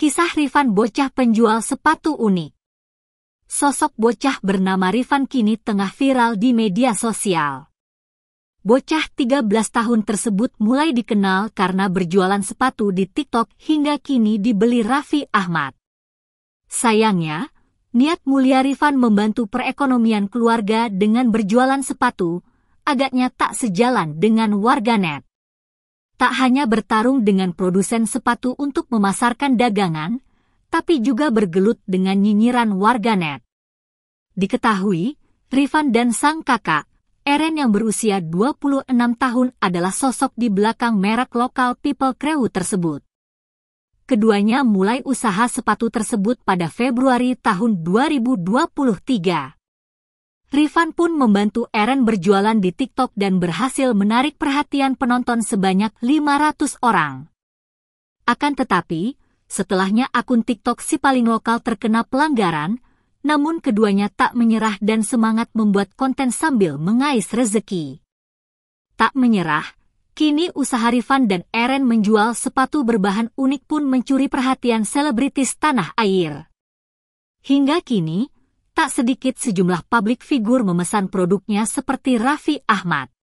Kisah Rifan bocah penjual sepatu unik. Sosok bocah bernama Rifan kini tengah viral di media sosial. Bocah 13 tahun tersebut mulai dikenal karena berjualan sepatu di TikTok hingga kini dibeli Raffi Ahmad. Sayangnya, niat mulia Rifan membantu perekonomian keluarga dengan berjualan sepatu, agaknya tak sejalan dengan warganet tak hanya bertarung dengan produsen sepatu untuk memasarkan dagangan, tapi juga bergelut dengan nyinyiran warganet. Diketahui, Rifan dan sang kakak, Eren yang berusia 26 tahun adalah sosok di belakang merek lokal People Crew tersebut. Keduanya mulai usaha sepatu tersebut pada Februari tahun 2023. Rifan pun membantu Eren berjualan di TikTok dan berhasil menarik perhatian penonton sebanyak 500 orang. Akan tetapi, setelahnya akun TikTok si paling lokal terkena pelanggaran, namun keduanya tak menyerah dan semangat membuat konten sambil mengais rezeki. Tak menyerah, kini usaha Rifan dan Eren menjual sepatu berbahan unik pun mencuri perhatian selebritis tanah air. Hingga kini, tak sedikit sejumlah publik figur memesan produknya seperti Raffi Ahmad.